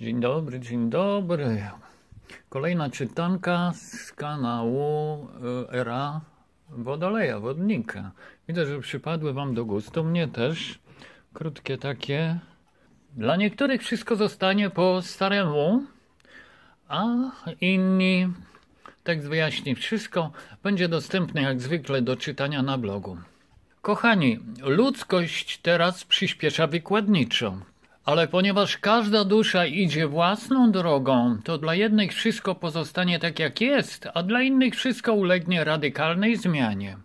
Dzień dobry, dzień dobry. Kolejna czytanka z kanału y, Era Wodoleja, Wodnika. Widzę, że przypadły Wam do gustu, mnie też. Krótkie takie. Dla niektórych wszystko zostanie po staremu, a inni tekst wyjaśni wszystko. Będzie dostępny jak zwykle do czytania na blogu. Kochani, ludzkość teraz przyspiesza wykładniczo. Ale ponieważ każda dusza idzie własną drogą, to dla jednych wszystko pozostanie tak jak jest, a dla innych wszystko ulegnie radykalnej zmianie.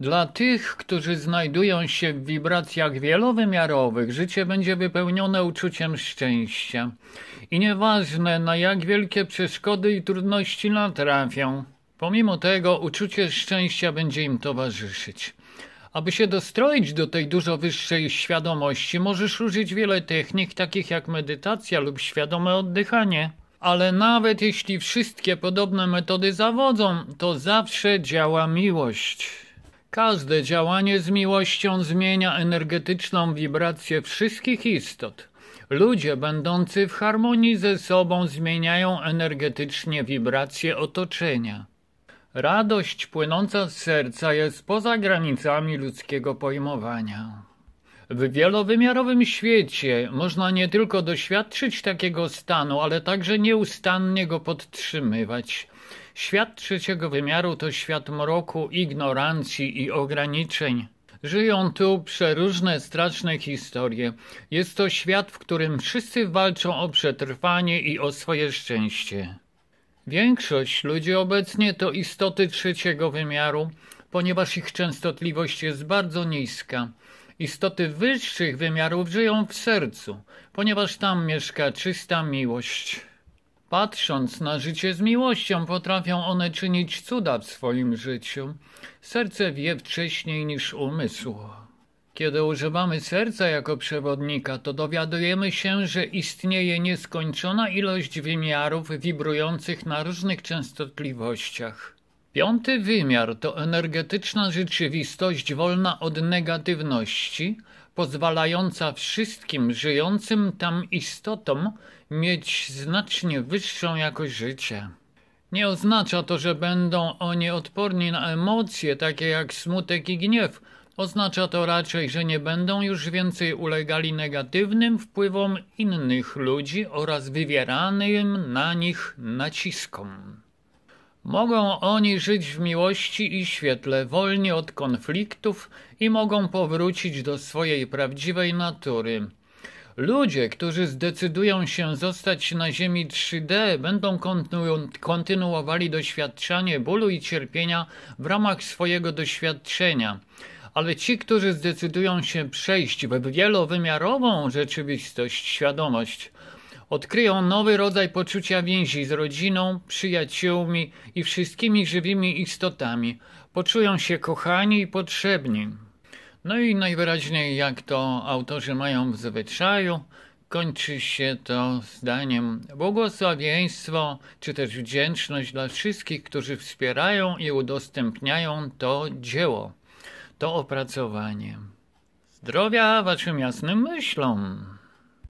Dla tych, którzy znajdują się w wibracjach wielowymiarowych, życie będzie wypełnione uczuciem szczęścia. I nieważne na jak wielkie przeszkody i trudności natrafią, pomimo tego uczucie szczęścia będzie im towarzyszyć. Aby się dostroić do tej dużo wyższej świadomości, możesz użyć wiele technik, takich jak medytacja lub świadome oddychanie. Ale nawet jeśli wszystkie podobne metody zawodzą, to zawsze działa miłość. Każde działanie z miłością zmienia energetyczną wibrację wszystkich istot. Ludzie będący w harmonii ze sobą zmieniają energetycznie wibracje otoczenia. Radość płynąca z serca jest poza granicami ludzkiego pojmowania. W wielowymiarowym świecie można nie tylko doświadczyć takiego stanu, ale także nieustannie go podtrzymywać. Świat trzeciego wymiaru to świat mroku, ignorancji i ograniczeń. Żyją tu przeróżne straszne historie. Jest to świat, w którym wszyscy walczą o przetrwanie i o swoje szczęście. Większość ludzi obecnie to istoty trzeciego wymiaru, ponieważ ich częstotliwość jest bardzo niska. Istoty wyższych wymiarów żyją w sercu, ponieważ tam mieszka czysta miłość. Patrząc na życie z miłością, potrafią one czynić cuda w swoim życiu. Serce wie wcześniej niż umysł. Kiedy używamy serca jako przewodnika, to dowiadujemy się, że istnieje nieskończona ilość wymiarów wibrujących na różnych częstotliwościach. Piąty wymiar to energetyczna rzeczywistość wolna od negatywności, pozwalająca wszystkim żyjącym tam istotom mieć znacznie wyższą jakość życia. Nie oznacza to, że będą oni odporni na emocje takie jak smutek i gniew, Oznacza to raczej, że nie będą już więcej ulegali negatywnym wpływom innych ludzi oraz wywieranym na nich naciskom. Mogą oni żyć w miłości i świetle, wolni od konfliktów i mogą powrócić do swojej prawdziwej natury. Ludzie, którzy zdecydują się zostać na Ziemi 3D, będą kontynu kontynuowali doświadczanie bólu i cierpienia w ramach swojego doświadczenia ale ci, którzy zdecydują się przejść we wielowymiarową rzeczywistość, świadomość, odkryją nowy rodzaj poczucia więzi z rodziną, przyjaciółmi i wszystkimi żywymi istotami. Poczują się kochani i potrzebni. No i najwyraźniej, jak to autorzy mają w zwyczaju, kończy się to zdaniem błogosławieństwo czy też wdzięczność dla wszystkich, którzy wspierają i udostępniają to dzieło to opracowanie. Zdrowia waszym jasnym myślom!